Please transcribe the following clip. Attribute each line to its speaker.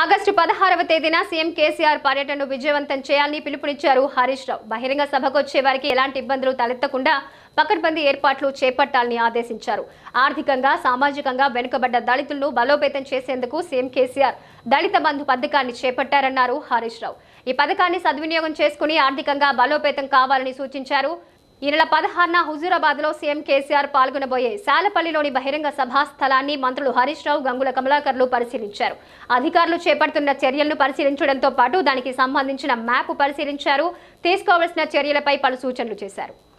Speaker 1: August పదహారవ తేదీన CM KCR పర్యటనను విజయవంతం చేయాలని పిలుపునిచ్చారు హరీష్ రావు బహిరంగ సభకు వచ్చే వారికి ఎలాంటి ఇబ్బందులు తలెత్తకుండా పకడ్బందీ ఏర్పాట్లు చేపట్టాలని ఆదేశించారు ఆర్థికంగా సామాజికంగా వెనుకబడ్డ దళితులను బలోపేతం చేసేందుకు సీఎం కేసీఆర్ దళిత బంధు పథకాన్ని చేపట్టారన్నారు హరీష్ రావు ఈ పథకాన్ని సద్వినియోగం చేసుకుని ఆర్థికంగా బలోపేతం కావాలని సూచించారు ఈ నెల పదహారున హుజూరాబాద్ లో సీఎం కేసీఆర్ పాల్గొనబోయే శాలపల్లిలోని బహిరంగ సభా స్థలాన్ని మంత్రులు హరీష్ రావు గంగుల కమలాకర్లు పరిశీలించారు అధికారులు చేపడుతున్న చర్యలను పరిశీలించడంతో పాటు దానికి సంబంధించిన మ్యాప్ పరిశీలించారు తీసుకోవాల్సిన చర్యలపై పలు సూచనలు చేశారు